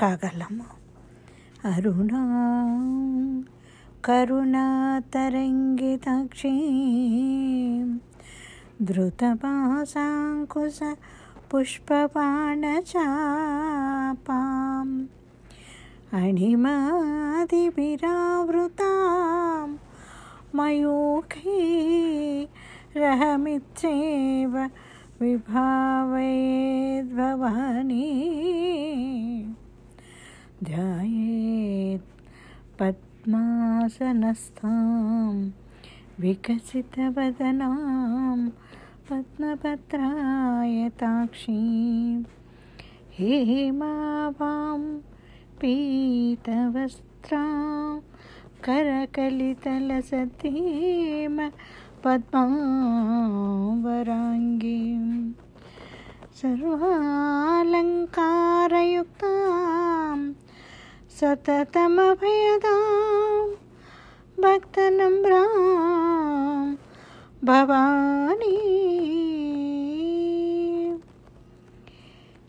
కాగలము అరుణా కరుణాతరంగితాక్షీ ధృతపాసాంకుశ पुष्पपाणचापाम् अणिमादिभिरावृतां मयूखे रहमित्येव विभावयेद्भवानी ध्यायेत् पद्मासनस्थां विकसितवदनां पद्मपत्रायताक्षीं हेमावां पीतवस्त्रां करकलितलसतीं पद्मावराङ्गीं सर्वालङ्कारयुक्ता सततमभयदां भक्तनम्रां भवानी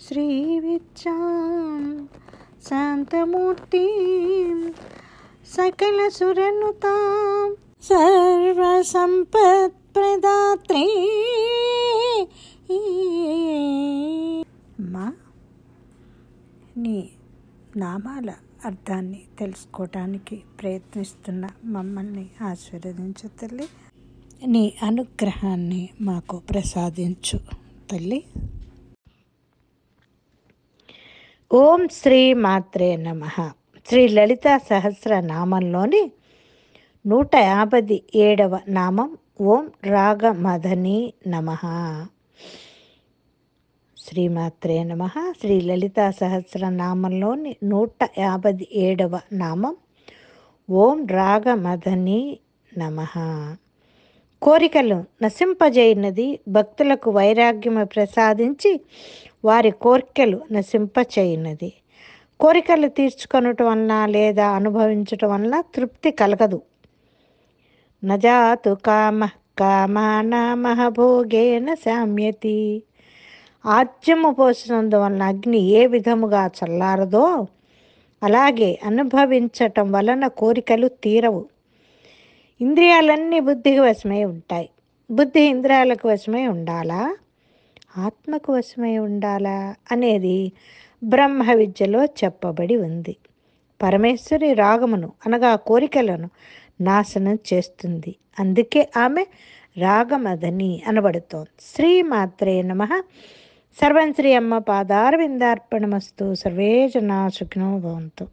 श्रीविच्चां शान्तमूर्तिं सकलसुरनुतां सर्वसम्पत्प्रदात्री मा நீ నామాల అర్థాన్ని తెలుసుకోవటానికి ప్రయత్నిస్తున్న మమ్మల్ని ఆశీర్వదించు తల్లి నీ అనుగ్రహాన్ని మాకు ప్రసాదించు తల్లి ఓం శ్రీ మాత్రే నమ శ్రీ లలిత సహస్ర నామంలోని నూట యాభై ఏడవ నామం ఓం రాగమదని నమ శ్రీమాత్రే నమ శ్రీ సహస్ర నామంలోని నూట యాభై ఏడవ నామం ఓం రాగమదని నమ కోరికలు నశింపజైనది భక్తులకు వైరాగ్యము ప్రసాదించి వారి కోరికలు నశింపచేయినది కోరికలు తీర్చుకొనటం వలన లేదా అనుభవించటం వలన తృప్తి కలగదు నజాతు కామ కామానామహభోగేన శామ్యతి ఆజ్యము పోసినందువలన అగ్ని ఏ విధముగా చల్లారదో అలాగే అనుభవించటం వలన కోరికలు తీరవు ఇంద్రియాలన్నీ బుద్ధికి వశమై ఉంటాయి బుద్ధి ఇంద్రియాలకు వశమై ఉండాలా ఆత్మకు వశమై ఉండాలా అనేది బ్రహ్మ విద్యలో చెప్పబడి ఉంది పరమేశ్వరి రాగమును అనగా కోరికలను నాశనం చేస్తుంది అందుకే ఆమె రాగమదని అనబడుతోంది శ్రీమాత్రే నమ సర్వం శ్రీ అమ్మ పాదారవిందార్పణమస్తు సర్వే జనా సుఖినో భవంతు